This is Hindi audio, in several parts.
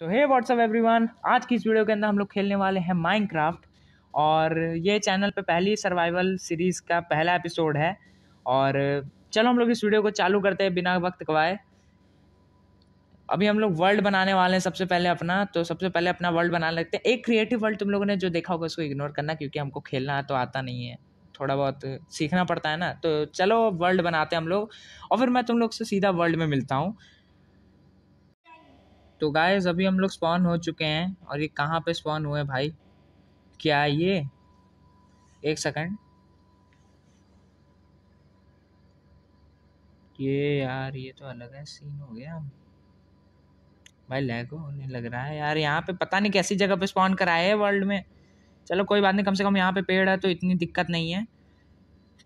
तो हे व्हाट्सअप एवरीवन आज की इस वीडियो के अंदर हम लोग खेलने वाले हैं माइनक्राफ्ट और ये चैनल पे पहली सर्वाइवल सीरीज़ का पहला एपिसोड है और चलो हम लोग इस वीडियो को चालू करते हैं बिना वक्त गवाए अभी हम लोग वर्ल्ड बनाने वाले हैं सबसे पहले अपना तो सबसे पहले अपना वर्ल्ड बना लेते हैं एक क्रिएटिव वर्ल्ड तुम लोगों ने जो देखा होगा उसको इग्नोर करना क्योंकि हमको खेलना तो आता नहीं है थोड़ा बहुत सीखना पड़ता है ना तो चलो वर्ल्ड बनाते हैं हम लोग और फिर मैं तुम लोग से सीधा वर्ल्ड में मिलता हूँ तो गाइस अभी हम लोग स्पॉन हो चुके हैं और ये कहाँ पे स्पॉन हुए भाई क्या ये एक सेकंड ये यार ये तो अलग है सीन हो गया भाई लैग होने लग रहा है यार यहाँ पे पता नहीं कैसी जगह पे स्पॉन कराए है वर्ल्ड में चलो कोई बात नहीं कम से कम यहाँ पे पेड़ है तो इतनी दिक्कत नहीं है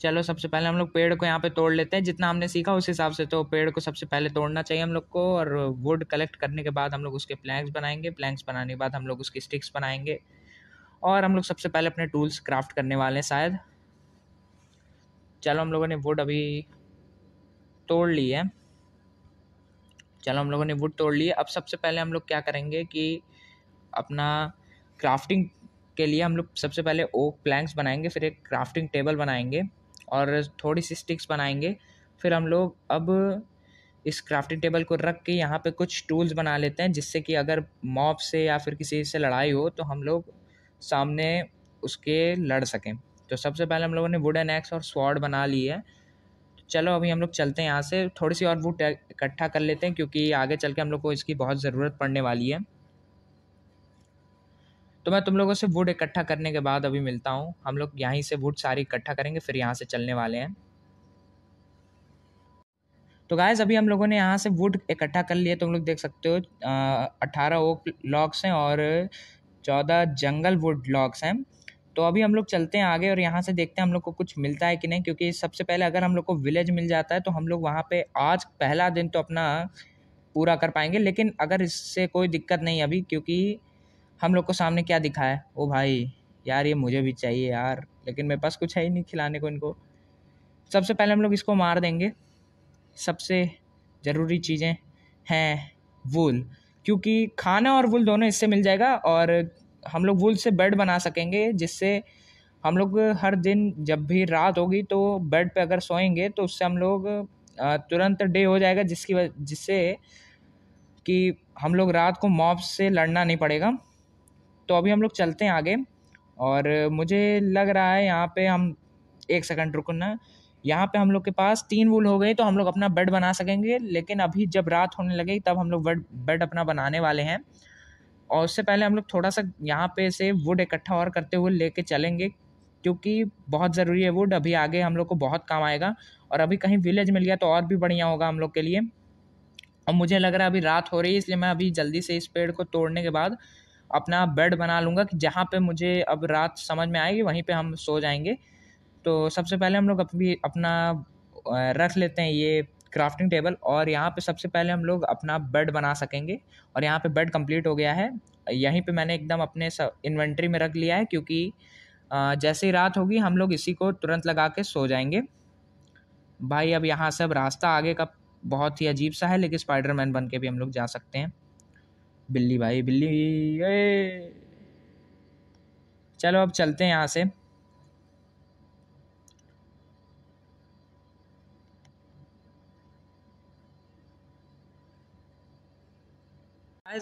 चलो सबसे पहले हम लोग पेड़ को यहाँ पे तोड़ लेते हैं जितना हमने सीखा उस हिसाब से तो पेड़ को सबसे पहले तोड़ना चाहिए हम लोग को और वुड कलेक्ट करने के बाद हम लोग उसके प्लैंक्स बनाएंगे प्लैंक्स बनाने के बाद हम लोग उसकी स्टिक्स बनाएंगे और हम लोग सबसे पहले अपने टूल्स क्राफ्ट करने वाले हैं शायद चलो हम लोगों ने वुड अभी तोड़ ली है चलो हम लोगों ने वुड तोड़ ली है अब सबसे पहले हम लोग क्या करेंगे कि अपना क्राफ्टिंग के लिए हम लोग सबसे पहले ओक प्लैंक्स बनाएंगे फिर एक क्राफ्टिंग टेबल बनाएंगे और थोड़ी सी स्टिक्स बनाएंगे फिर हम लोग अब इस क्राफ्टिंग टेबल को रख के यहाँ पे कुछ टूल्स बना लेते हैं जिससे कि अगर मॉब से या फिर किसी से लड़ाई हो तो हम लोग सामने उसके लड़ सकें तो सबसे पहले हम लोगों ने वुडन एक्स और स्वॉर्ड बना ली है तो चलो अभी हम लोग चलते हैं यहाँ से थोड़ी सी और वुड इकट्ठा कर लेते हैं क्योंकि आगे चल के हम लोग को इसकी बहुत ज़रूरत पड़ने वाली है तो मैं तुम लोगों से वुड इकट्ठा करने के बाद अभी मिलता हूँ हम लोग यहीं से वुड सारी इकट्ठा करेंगे फिर यहाँ से चलने वाले हैं तो गाइज अभी हम लोगों ने यहाँ से वुड इकट्ठा कर लिए तुम लोग देख सकते हो अट्ठारह ओक लॉक्स हैं और चौदह जंगल वुड लॉक्स हैं तो अभी हम लोग चलते हैं आगे और यहाँ से देखते हैं हम लोग को कुछ मिलता है कि नहीं क्योंकि सबसे पहले अगर हम लोग को विलेज मिल जाता है तो हम लोग वहाँ पे आज पहला दिन तो अपना पूरा कर पाएंगे लेकिन अगर इससे कोई दिक्कत नहीं अभी क्योंकि हम लोग को सामने क्या दिखा है ओ भाई यार ये मुझे भी चाहिए यार लेकिन मेरे पास कुछ है ही नहीं खिलाने को इनको सबसे पहले हम लोग इसको मार देंगे सबसे ज़रूरी चीज़ें हैं वूल क्योंकि खाना और वूल दोनों इससे मिल जाएगा और हम लोग वूल से बेड बना सकेंगे जिससे हम लोग हर दिन जब भी रात होगी तो बेड पे अगर सोएंगे तो उससे हम लोग तुरंत डे हो जाएगा जिसकी वजह जिससे कि हम लोग रात को मॉब से लड़ना नहीं पड़ेगा तो अभी हम लोग चलते हैं आगे और मुझे लग रहा है यहाँ पे हम एक सेकंड रुकना यहाँ पे हम लोग के पास तीन वूल हो गए तो हम लोग अपना बेड बना सकेंगे लेकिन अभी जब रात होने लगे तब हम लोग बेड बेड अपना बनाने वाले हैं और उससे पहले हम लोग थोड़ा सा यहाँ पे से वुड इकट्ठा और करते हुए लेके चलेंगे क्योंकि बहुत ज़रूरी है वुड अभी आगे हम लोग को बहुत काम आएगा और अभी कहीं विलेज मिल गया तो और भी बढ़िया होगा हम लोग के लिए और मुझे लग रहा है अभी रात हो रही है इसलिए मैं अभी जल्दी से इस पेड़ को तोड़ने के बाद अपना बेड बना लूँगा कि जहाँ पे मुझे अब रात समझ में आएगी वहीं पे हम सो जाएंगे तो सबसे पहले हम लोग अभी अपना रख लेते हैं ये क्राफ्टिंग टेबल और यहाँ पे सबसे पहले हम लोग अपना बेड बना सकेंगे और यहाँ पे बेड कंप्लीट हो गया है यहीं पे मैंने एकदम अपने इन्वेंट्री में रख लिया है क्योंकि जैसे ही रात होगी हम लोग इसी को तुरंत लगा के सो जाएंगे भाई अब यहाँ से अब रास्ता आगे का बहुत ही अजीब सा है लेकिन स्पाइडरमैन बन के भी हम लोग जा सकते हैं बिल्ली भाई बिल्ली ए चलो अब चलते हैं यहाँ से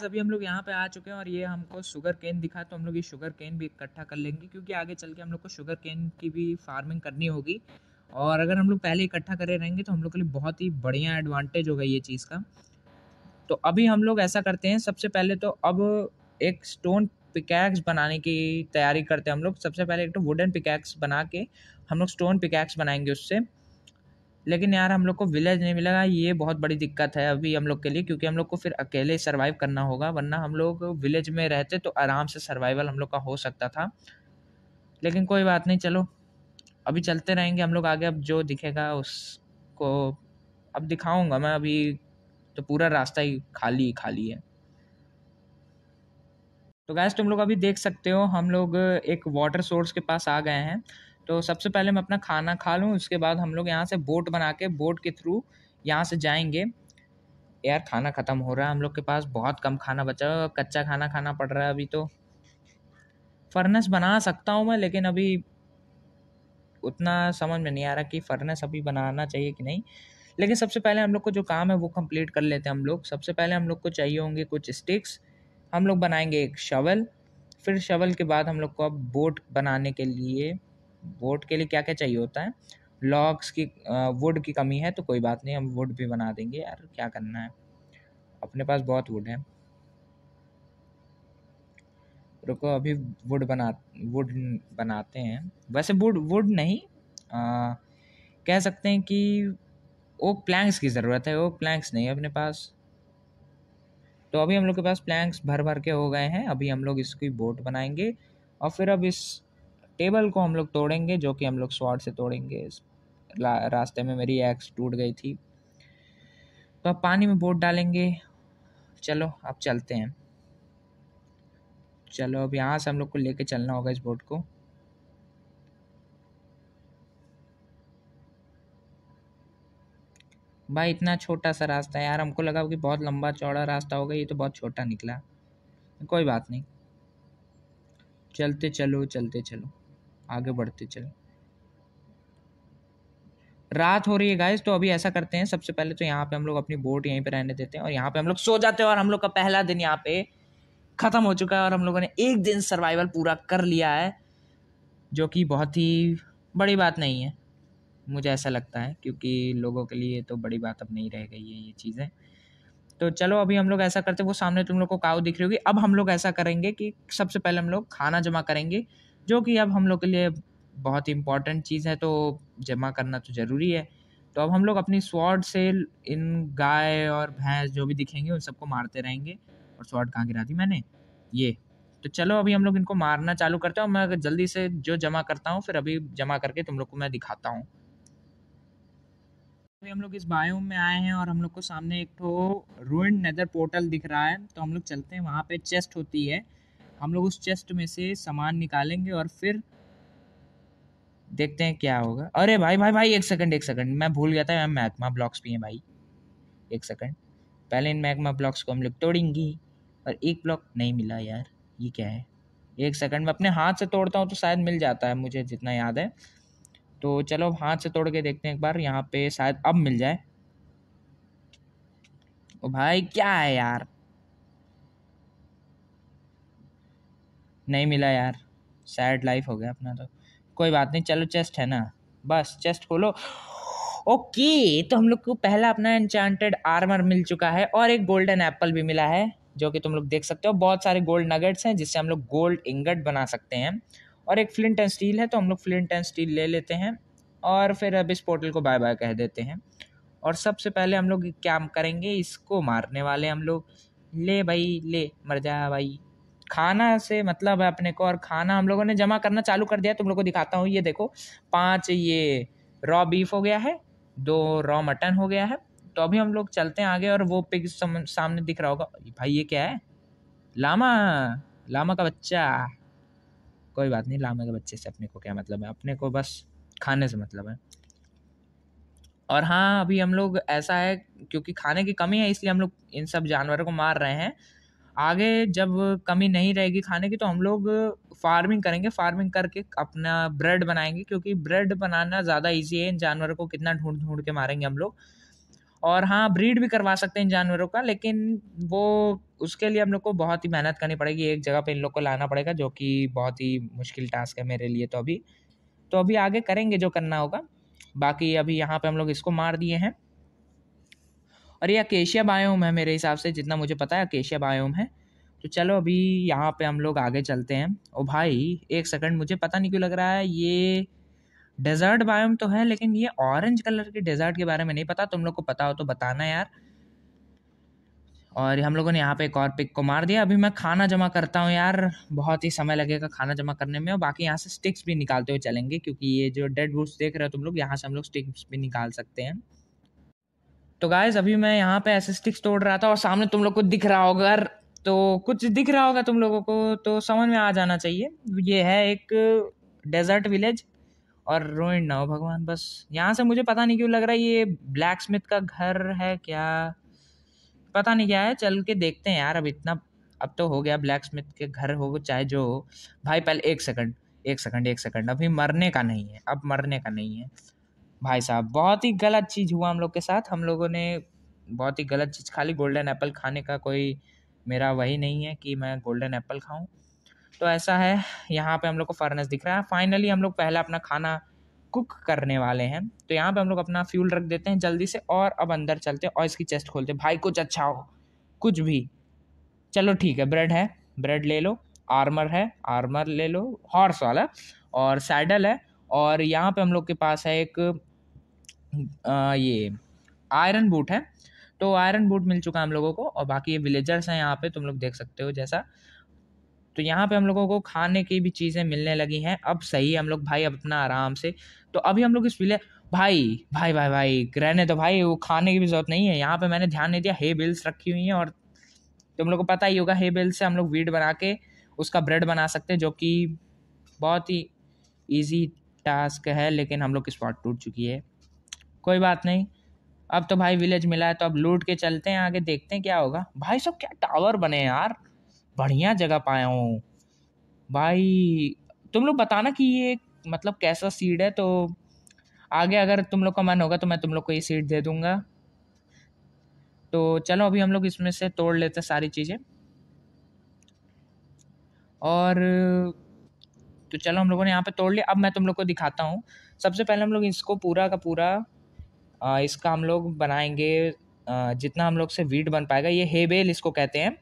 अभी हम लोग यहाँ पे आ चुके हैं और ये हमको शुगर केन दिखा तो हम लोग ये शुगर केन भी इकट्ठा कर लेंगे क्योंकि आगे चल के हम लोग को शुगर केन की भी फार्मिंग करनी होगी और अगर हम लोग पहले इकट्ठा करे रहेंगे तो हम लोग के लिए बहुत ही बढ़िया एडवांटेज होगा ये चीज़ का तो अभी हम लोग ऐसा करते हैं सबसे पहले तो अब एक स्टोन पिकैक्स बनाने की तैयारी करते हैं हम लोग सबसे पहले एक तो वुडन पिकैक्स बना के हम लोग स्टोन पिकैक्स बनाएंगे उससे लेकिन यार हम लोग को विलेज नहीं मिलेगा ये बहुत बड़ी दिक्कत है अभी हम लोग के लिए क्योंकि हम लोग को फिर अकेले सर्वाइव करना होगा वरना हम लोग विलेज में रहते तो आराम से सर्वाइवल हम लोग का हो सकता था लेकिन कोई बात नहीं चलो अभी चलते रहेंगे हम लोग आगे अब जो दिखेगा उसको अब दिखाऊंगा मैं अभी तो पूरा रास्ता ही खाली ही खाली है तो गैस तुम लोग अभी देख सकते हो हम लोग एक वाटर सोर्स के पास आ गए हैं तो सबसे पहले मैं अपना खाना खा लूँ उसके बाद हम लोग यहाँ से बोट बना के बोट के थ्रू यहाँ से जाएंगे यार खाना ख़त्म हो रहा है हम लोग के पास बहुत कम खाना बचा है कच्चा खाना खाना पड़ रहा है अभी तो फर्नेस बना सकता हूँ मैं लेकिन अभी उतना समझ में नहीं आ रहा कि फर्नेस अभी बनाना चाहिए कि नहीं लेकिन सबसे पहले हम लोग को जो काम है वो कंप्लीट कर लेते हैं हम लोग सबसे पहले हम लोग को चाहिए होंगे कुछ स्टिक्स हम लोग बनाएंगे एक शवल फिर शवल के बाद हम लोग को अब बोट बनाने के लिए बोट के लिए क्या क्या चाहिए होता है लॉक्स की वुड की कमी है तो कोई बात नहीं हम वुड भी बना देंगे यार क्या करना है अपने पास बहुत वुड है रुको अभी वुड बना वुड बनाते हैं वैसे वुड वुड नहीं आ, कह सकते हैं कि वो प्लैंक्स की ज़रूरत है वो प्लैंक्स नहीं है अपने पास तो अभी हम लोग के पास प्लैंक्स भर भर के हो गए हैं अभी हम लोग इसकी बोट बनाएंगे और फिर अब इस टेबल को हम लोग तोड़ेंगे जो कि हम लोग स्वाड से तोड़ेंगे रास्ते में मेरी एक्स टूट गई थी तो अब पानी में बोट डालेंगे चलो अब चलते हैं चलो अब यहाँ से हम लोग को लेके चलना होगा इस बोट को भाई इतना छोटा सा रास्ता है यार हमको लगा कि बहुत लंबा चौड़ा रास्ता होगा ये तो बहुत छोटा निकला कोई बात नहीं चलते चलो चलते चलो आगे बढ़ते चलो रात हो रही है गाइस तो अभी ऐसा करते हैं सबसे पहले तो यहाँ पे हम लोग अपनी बोट यहीं पे रहने देते हैं और यहाँ पे हम लोग सो जाते हैं और हम लोग का पहला दिन यहाँ पे ख़त्म हो चुका है और हम लोगों ने एक दिन सर्वाइवल पूरा कर लिया है जो कि बहुत ही बड़ी बात नहीं है मुझे ऐसा लगता है क्योंकि लोगों के लिए तो बड़ी बात अब नहीं रह गई है ये चीज़ें तो चलो अभी हम लोग ऐसा करते वो सामने तुम लोग को काव दिख रही होगी अब हम लोग ऐसा करेंगे कि सबसे पहले हम लोग खाना जमा करेंगे जो कि अब हम लोग के लिए बहुत ही इंपॉर्टेंट चीज़ है तो जमा करना तो ज़रूरी है तो अब हम लोग अपनी स्वॉर्ड से इन गाय और भैंस जो भी दिखेंगे उन सबको मारते रहेंगे और स्वॉर्ड कहाँ गिरा दी मैंने ये तो चलो अभी हम लोग इनको मारना चालू करते हैं मैं जल्दी से जो जमा करता हूँ फिर अभी जमा करके तुम लोग को मैं दिखाता हूँ अभी हम लोग इस बायोम में आए हैं और हम लोग को सामने एक तो रूइंड नेदर पोर्टल दिख रहा है तो हम लोग चलते हैं वहाँ पे चेस्ट होती है हम लोग उस चेस्ट में से सामान निकालेंगे और फिर देखते हैं क्या होगा अरे भाई भाई भाई एक सेकंड एक सेकंड मैं भूल गया था मैम मैकमा ब्लॉक्स भी हैं भाई एक सेकंड पहले इन मैकमा ब्लॉक्स को हम लोग तोड़ेंगे और एक ब्लॉक नहीं मिला यार ये क्या है एक सेकंड मैं अपने हाथ से तोड़ता हूँ तो शायद मिल जाता है मुझे जितना याद है तो चलो हाथ से तोड़ के देखते हैं एक बार यहाँ पे शायद अब मिल जाए ओ भाई क्या है यार नहीं मिला यार सैड लाइफ हो गया अपना तो कोई बात नहीं चलो चेस्ट है ना बस चेस्ट खोलो ओके तो हम लोग को पहला अपना एनचांटेड आर्मर मिल चुका है और एक गोल्डन एप्पल भी मिला है जो कि तुम लोग देख सकते हो बहुत सारे गोल्ड नगेट्स हैं जिससे हम लोग गोल्ड इंगट बना सकते हैं और एक फ्लिंट एंड स्टील है तो हम लोग फ्लिंट एंड स्टील ले लेते हैं और फिर अब इस पोर्टल को बाय बाय कह देते हैं और सबसे पहले हम लोग क्या करेंगे इसको मारने वाले हम लोग ले भाई ले मर जा भाई खाना से मतलब है अपने को और खाना हम लोगों ने जमा करना चालू कर दिया तुम लोग को दिखाता हूँ ये देखो पाँच ये रॉ बीफ हो गया है दो रॉ मटन हो गया है तो अभी हम लोग चलते हैं आगे और वो पिग सामने दिख रहा होगा भाई ये क्या है लामा लामा का बच्चा कोई बात नहीं लामे के बच्चे से अपने को क्या मतलब है अपने को बस खाने से मतलब है और हाँ अभी हम लोग ऐसा है क्योंकि खाने की कमी है इसलिए हम लोग इन सब जानवरों को मार रहे हैं आगे जब कमी नहीं रहेगी खाने की तो हम लोग फार्मिंग करेंगे फार्मिंग करके अपना ब्रेड बनाएंगे क्योंकि ब्रेड बनाना ज़्यादा ईजी है इन जानवरों को कितना ढूंढ ढूंढ के मारेंगे हम लोग और हाँ ब्रीड भी करवा सकते हैं इन जानवरों का लेकिन वो उसके लिए हम लोग को बहुत ही मेहनत करनी पड़ेगी एक जगह पे इन लोग को लाना पड़ेगा जो कि बहुत ही मुश्किल टास्क है मेरे लिए तो अभी तो अभी आगे करेंगे जो करना होगा बाकी अभी यहाँ पे हम लोग इसको मार दिए हैं और ये अकेशिया बायोम है मेरे हिसाब से जितना मुझे पता है अकेशिया बायोम है तो चलो अभी यहाँ पे हम लोग आगे चलते हैं ओ भाई एक सेकंड मुझे पता नहीं क्यों लग रहा है ये डेजर्ट बायोम तो है लेकिन ये ऑरेंज कलर के डेजर्ट के बारे में नहीं पता तुम लोग को पता हो तो बताना यार और हम लोगों ने यहाँ पे एक और पिक को मार दिया अभी मैं खाना जमा करता हूँ यार बहुत ही समय लगेगा खाना जमा करने में और बाकी यहाँ से स्टिक्स भी निकालते हुए चलेंगे क्योंकि ये जो डेड वुड्स देख रहे हो तुम लोग यहाँ से हम लोग स्टिक्स भी निकाल सकते हैं तो गाइज अभी मैं यहाँ पे ऐसे स्टिक्स तोड़ रहा था और सामने तुम लोग को दिख रहा होगा तो कुछ दिख रहा होगा तुम लोगों को तो समझ में आ जाना चाहिए ये है एक डेजर्ट विलेज और रोइंड ना हो भगवान बस यहाँ से मुझे पता नहीं क्यों लग रहा है ये ब्लैक स्मिथ का घर है क्या पता नहीं क्या है चल के देखते हैं यार अब इतना अब तो हो गया ब्लैक स्मिथ के घर हो चाहे जो हो भाई पहले एक सेकंड एक सेकंड एक सेकंड अभी मरने का नहीं है अब मरने का नहीं है भाई साहब बहुत ही गलत चीज़ हुआ हम लोग के साथ हम लोगों ने बहुत ही गलत चीज़ खाली गोल्डन एप्पल खाने का कोई मेरा वही नहीं है कि मैं गोल्डन एप्पल खाऊं तो ऐसा है यहाँ पे हम लोग को फर्नेस दिख रहा है फाइनली हम लोग पहला अपना खाना कुक करने वाले हैं तो यहाँ पे हम लोग अपना फ्यूल रख देते हैं जल्दी से और अब अंदर चलते हैं और इसकी चेस्ट खोलते हैं भाई कुछ अच्छा हो कुछ भी चलो ठीक है ब्रेड है ब्रेड ले लो आर्मर है आर्मर ले लो हॉर्स वाला और सैडल है और यहाँ पे हम लोग के पास है एक आ, ये आयरन बूट है तो आयरन बूट मिल चुका है हम लोगों को और बाकी ये विलेजर्स हैं यहाँ पे तुम लोग देख सकते हो जैसा तो यहाँ पे हम लोगों को खाने की भी चीज़ें मिलने लगी हैं अब सही है हम लोग भाई अब अपना आराम से तो अभी हम लोग इस विले भाई भाई भाई भाई रहने तो भाई वो खाने की भी ज़रूरत नहीं है यहाँ पे मैंने ध्यान नहीं दिया हे बिल्स रखी हुई हैं और तुम लोग को पता ही होगा हे बिल्स से हम लोग वीट बना के उसका ब्रेड बना सकते हैं जो कि बहुत ही ईजी टास्क है लेकिन हम लोग की स्पॉट टूट चुकी है कोई बात नहीं अब तो भाई विलेज मिला है तो अब लूट के चलते हैं आगे देखते हैं क्या होगा भाई सब क्या टावर बने यार बढ़िया जगह पाया हूँ भाई तुम लोग बताना कि ये मतलब कैसा सीड है तो आगे अगर तुम लोग का मन होगा तो मैं तुम लोग को ये सीड दे दूँगा तो चलो अभी हम लोग इसमें से तोड़ लेते हैं सारी चीज़ें और तो चलो हम लोगों ने यहाँ पे तोड़ लिया अब मैं तुम लोग को दिखाता हूँ सबसे पहले हम लोग इसको पूरा का पूरा इसका हम लोग बनाएंगे जितना हम लोग से वीट बन पाएगा ये हेबेल इसको कहते हैं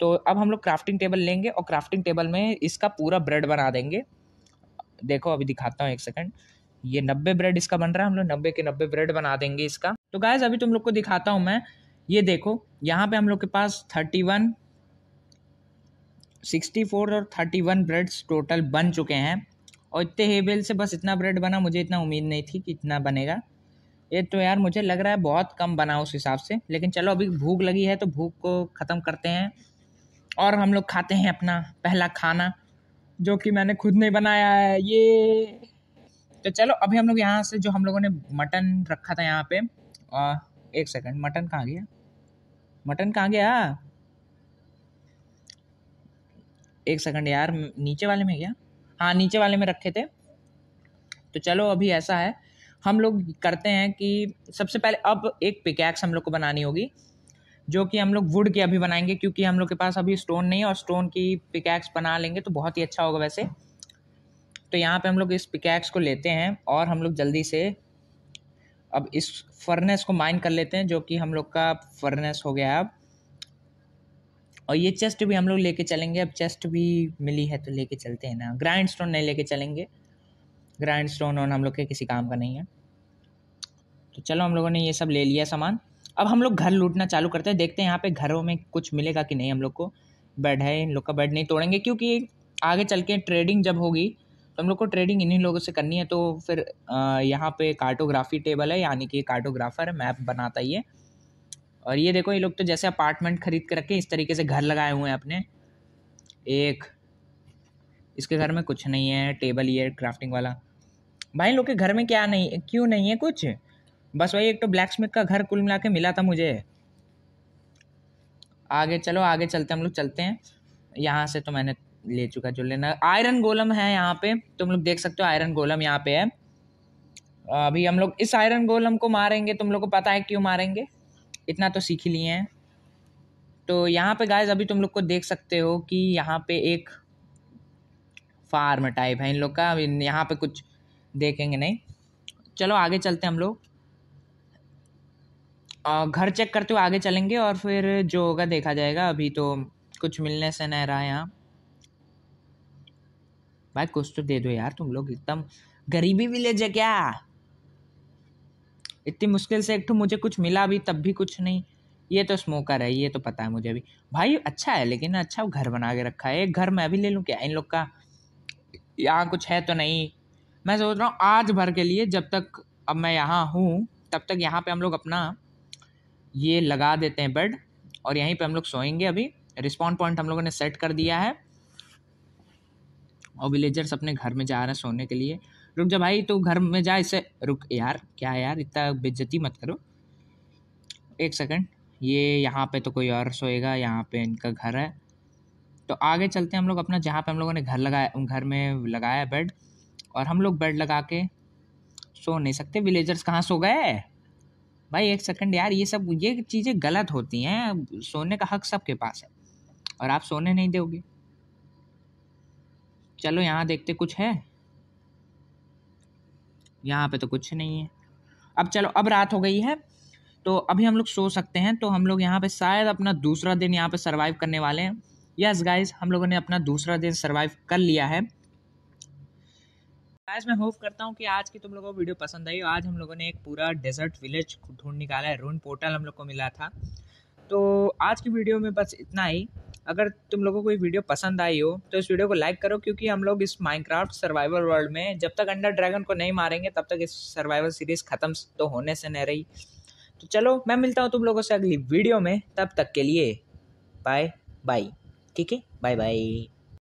तो अब हम लोग क्राफ्टिंग टेबल लेंगे और क्राफ्टिंग टेबल में इसका पूरा ब्रेड बना देंगे देखो अभी दिखाता हूँ एक सेकंड ये नब्बे ब्रेड इसका बन रहा है हम लोग नब्बे के नब्बे ब्रेड बना देंगे इसका तो गायज अभी तुम लोग को दिखाता हूँ मैं ये देखो यहाँ पे हम लोग के पास थर्टी वन सिक्सटी फोर और थर्टी वन ब्रेड्स टोटल बन चुके हैं और इतने हेबेल से बस इतना ब्रेड बना मुझे इतना उम्मीद नहीं थी कि इतना बनेगा ये तो यार मुझे लग रहा है बहुत कम बना उस हिसाब से लेकिन चलो अभी भूख लगी है तो भूख को ख़त्म करते हैं और हम लोग खाते हैं अपना पहला खाना जो कि मैंने खुद नहीं बनाया है ये तो चलो अभी हम लोग यहाँ से जो हम लोगों ने मटन रखा था यहाँ पे आ, एक सेकंड मटन कहाँ गया मटन कहाँ गया एक सेकंड यार नीचे वाले में गया हाँ नीचे वाले में रखे थे तो चलो अभी ऐसा है हम लोग करते हैं कि सबसे पहले अब एक पिकैक्स हम लोग को बनानी होगी जो कि हम लोग वुड के अभी बनाएंगे क्योंकि हम लोग के पास अभी स्टोन नहीं है और स्टोन की पिकैक्स बना लेंगे तो बहुत ही अच्छा होगा वैसे तो यहाँ पे हम लोग इस पिकैक्स को लेते हैं और हम लोग जल्दी से अब इस फर्नेस को माइन कर लेते हैं जो कि हम लोग का फर्नेस हो गया अब और ये चेस्ट भी हम लोग लेके चलेंगे अब चेस्ट भी मिली है तो लेके चलते हैं ना ग्राइंड स्टोन नहीं लेके चलेंगे ग्राइंड स्टोन और हम लोग के किसी काम का नहीं है तो चलो हम लोगों ने ये सब ले लिया सामान अब हम लोग घर लूटना चालू करते हैं देखते हैं यहाँ पे घरों में कुछ मिलेगा कि नहीं हम लोग को बेड है इन लोग का बेड नहीं तोड़ेंगे क्योंकि आगे चल के ट्रेडिंग जब होगी तो हम लोग को ट्रेडिंग इन्हीं लोगों से करनी है तो फिर यहाँ पे कार्टोग्राफी टेबल है यानी कि कार्टोग्राफर मैप बनाता ही है और ये देखो ये लोग तो जैसे अपार्टमेंट खरीद के रखे इस तरीके से घर लगाए हुए हैं अपने एक इसके घर में कुछ नहीं है टेबल ये क्राफ्टिंग वाला भाई लोग के घर में क्या नहीं क्यों नहीं है कुछ बस वही एक तो ब्लैक स्मिथ का घर कुल मिला के मिला था मुझे आगे चलो आगे चलते हम लोग चलते हैं यहाँ से तो मैंने ले चुका जो लेना आयरन गोलम है यहाँ पे तुम लोग देख सकते हो आयरन गोलम यहाँ पे है अभी हम लोग इस आयरन गोलम को मारेंगे तुम लोग को पता है क्यों मारेंगे इतना तो सीख ही लिए हैं तो यहाँ पे गाइज अभी तुम लोग को देख सकते हो कि यहाँ पे एक फार्म टाइप है इन लोग का यहाँ पे कुछ देखेंगे नहीं चलो आगे चलते हम लोग घर चेक करते हुए आगे चलेंगे और फिर जो होगा देखा जाएगा अभी तो कुछ मिलने से नहीं रहा यहाँ भाई कुछ तो दे दो यार तुम लोग एकदम गरीबी विलेज है क्या इतनी मुश्किल से एक तो मुझे कुछ मिला अभी तब भी कुछ नहीं ये तो स्मोकर है ये तो पता है मुझे अभी भाई अच्छा है लेकिन अच्छा घर बना के रखा है एक घर मैं भी ले लूँ क्या इन लोग का यहाँ कुछ है तो नहीं मैं सोच रहा हूँ आज भर के लिए जब तक अब मैं यहाँ हूँ तब तक यहाँ पे हम लोग अपना ये लगा देते हैं बेड और यहीं पे हम लोग सोएंगे अभी रिस्पॉन्ड पॉइंट हम लोगों ने सेट कर दिया है और विलेजर्स अपने घर में जा रहे हैं सोने के लिए रुक जा भाई तू घर में जा इसे रुक यार क्या यार इतना बेज्जती मत करो एक सेकंड ये यहाँ पे तो कोई और सोएगा यहाँ पे इनका घर है तो आगे चलते हैं हम लोग अपना जहाँ पे हम लोगों ने घर लगाया घर में लगाया बेड और हम लोग बेड लगा के सो नहीं सकते विलेजर्स कहाँ सो गए भाई एक सेकंड यार ये सब ये चीज़ें गलत होती हैं सोने का हक सबके पास है और आप सोने नहीं दोगे चलो यहाँ देखते कुछ है यहाँ पे तो कुछ नहीं है अब चलो अब रात हो गई है तो अभी हम लोग सो सकते हैं तो हम लोग यहाँ पे शायद अपना दूसरा दिन यहाँ पे सरवाइव करने वाले हैं यस गाइस हम लोगों ने अपना दूसरा दिन सरवाइव कर लिया है आज मैं होप करता हूँ कि आज की तुम लोगों को वीडियो पसंद आई आज हम लोगों ने एक पूरा डेजर्ट विलेज ढूंढ निकाला है रून पोर्टल हम लोग को मिला था तो आज की वीडियो में बस इतना ही अगर तुम लोगों को ये वीडियो पसंद आई हो तो इस वीडियो को लाइक करो क्योंकि हम लोग इस माइनक्राफ्ट सर्वाइवल वर्ल्ड में जब तक अंडर ड्रैगन को नहीं मारेंगे तब तक इस सर्वाइवल सीरीज़ ख़त्म तो होने से नहीं रही तो चलो मैं मिलता हूँ तुम लोगों से अगली वीडियो में तब तक के लिए बाय बाय ठीक है बाय बाय